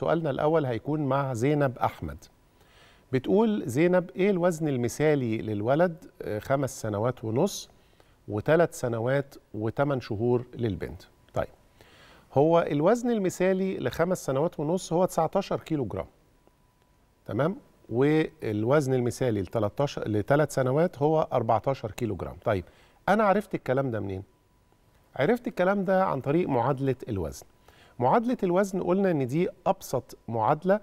سؤالنا الأول هيكون مع زينب أحمد بتقول زينب إيه الوزن المثالي للولد آه، خمس سنوات ونص وثلاث سنوات وثمان شهور للبنت طيب هو الوزن المثالي لخمس سنوات ونص هو 19 كيلو جرام تمام والوزن المثالي ل 13 لثلاث سنوات هو 14 كيلو جرام طيب انا عرفت الكلام ده منين عرفت الكلام ده عن طريق معادله الوزن معادلة الوزن قلنا إن دي أبسط معادلة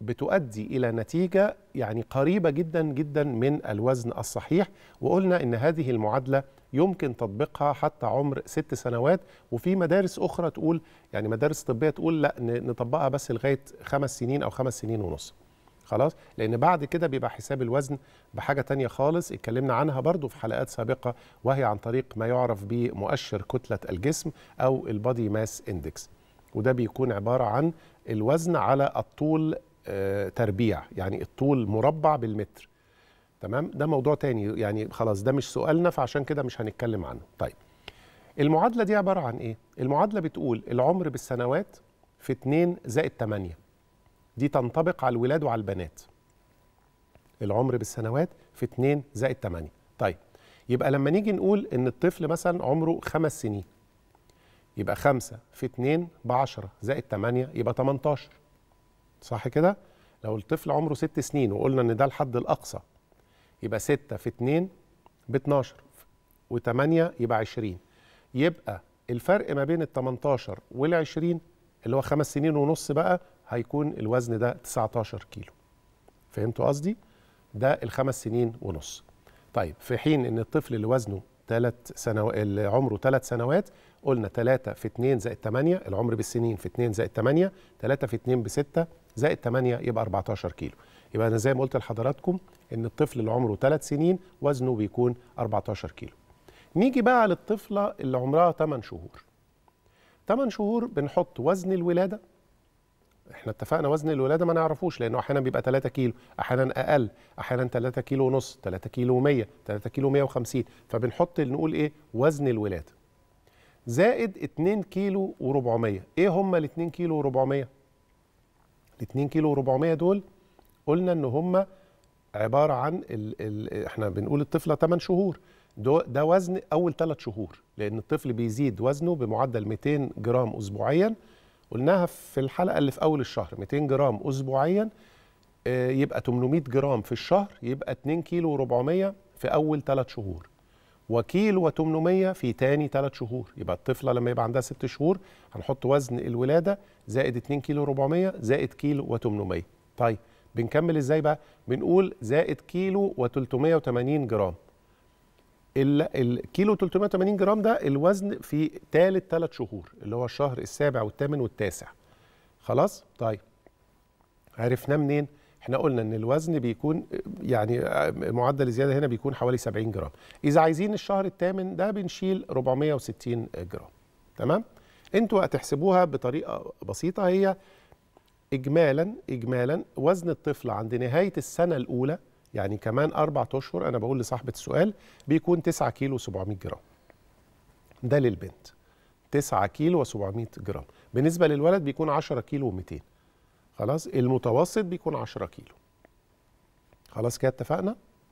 بتؤدي إلى نتيجة يعني قريبة جدا جدا من الوزن الصحيح وقلنا إن هذه المعادلة يمكن تطبيقها حتى عمر ست سنوات وفي مدارس أخرى تقول يعني مدارس طبية تقول لا نطبقها بس لغاية خمس سنين أو خمس سنين ونص خلاص لأن بعد كده بيبقى حساب الوزن بحاجة تانية خالص اتكلمنا عنها برضو في حلقات سابقة وهي عن طريق ما يعرف بمؤشر كتلة الجسم أو البادي ماس اندكس وده بيكون عبارة عن الوزن على الطول آه، تربيع يعني الطول مربع بالمتر تمام ده موضوع تاني يعني خلاص ده مش سؤالنا فعشان كده مش هنتكلم عنه طيب المعادلة دي عبارة عن إيه؟ المعادلة بتقول العمر بالسنوات في 2 زائد 8 دي تنطبق على الولاد وعلى البنات العمر بالسنوات في 2 زائد 8 طيب يبقى لما نيجي نقول إن الطفل مثلا عمره 5 سنين يبقى 5 في 2 ب 10 زائد 8 يبقى 18 صح كده؟ لو الطفل عمره 6 سنين وقلنا ان ده الحد الاقصى يبقى 6 في 2 ب 12 و8 يبقى 20 يبقى الفرق ما بين ال 18 وال 20 اللي هو خمس سنين ونص بقى هيكون الوزن ده 19 كيلو فهمتوا قصدي؟ ده الخمس سنين ونص طيب في حين ان الطفل اللي وزنه ثلاث سنوات اللي عمره ثلاث سنوات قلنا 3 في 2 زائد 8 العمر بالسنين في 2 زائد 8 3 في 2 ب 6 زائد 8 يبقى 14 كيلو يبقى انا زي ما قلت لحضراتكم ان الطفل اللي عمره 3 سنين وزنه بيكون 14 كيلو نيجي بقى للطفله اللي عمرها 8 شهور 8 شهور بنحط وزن الولاده احنا اتفقنا وزن الولاده ما نعرفوش لانه احيانا بيبقى 3 كيلو احيانا اقل احيانا 3 كيلو ونص 3 كيلو و 100 3 كيلو 150 فبنحط نقول ايه وزن الولاده زائد 2 كيلو و400 ايه هما ال 2 كيلو و400 ال 2 كيلو و400 دول قلنا ان هما عباره عن ال ال احنا بنقول الطفله 8 شهور ده وزن اول 3 شهور لان الطفل بيزيد وزنه بمعدل 200 جرام اسبوعيا قلناها في الحلقه اللي في اول الشهر 200 جرام اسبوعيا آه، يبقى 800 جرام في الشهر يبقى 2 كيلو و400 في اول 3 شهور وكيلو و800 في تاني 3 شهور يبقى الطفله لما يبقى عندها 6 شهور هنحط وزن الولاده زائد 2 كيلو و400 زائد كيلو و800 طيب بنكمل ازاي بقى بنقول زائد كيلو و380 جرام الكيلو 380 جرام ده الوزن في ثالث ثلاث شهور اللي هو الشهر السابع والثامن والتاسع خلاص طيب عرفناه منين احنا قلنا ان الوزن بيكون يعني معدل الزياده هنا بيكون حوالي 70 جرام اذا عايزين الشهر الثامن ده بنشيل 460 جرام تمام انتوا هتحسبوها بطريقه بسيطه هي اجمالا اجمالا وزن الطفل عند نهايه السنه الاولى يعني كمان أربع أشهر أنا بقول لصاحبة السؤال بيكون 9 كيلو و 700 جرام ده للبنت 9 كيلو و700 جرام بالنسبة للولد بيكون 10 كيلو و200 خلاص المتوسط بيكون 10 كيلو خلاص كده اتفقنا